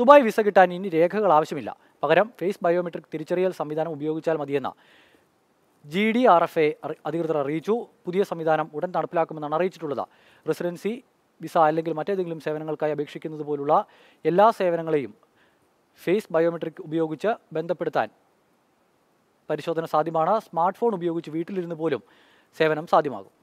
Dubai visa കിട്ടാൻ ഇനി രേഖകൾ ആവശ്യമില്ല പകരം ഫേസ് ബയോമെട്രിക് തിരിച്ചറിയൽ സംവിധാനം ഉപയോഗിച്ചാൽ മതിയെന്ന് G D R F A അധികൃതർ അറിയിച്ചു പുതിയ സംവിധാനം ഉടൻ നടപ്പിലാക്കുമെന്നാണ് അറിയിച്ചിട്ടുള്ളത് റെസിഡൻസി വിസ അല്ലെങ്കിൽ മറ്റേതെങ്കിലും സേവനങ്ങൾക്കായി അപേക്ഷിക്കുന്നത് പോലുള്ള എല്ലാ സേവനങ്ങളെയും ഫേസ് ബയോമെട്രിക് ഉപയോഗിച്ച് ബന്ധപ്പെടുത്താൻ പരിശോധന സാധ്യമാണ് സ്മാർട്ട് ഫോൺ ഉപയോഗിച്ച് വീട്ടിലിരുന്ന് പോലും സേവനം സാധ്യമാകും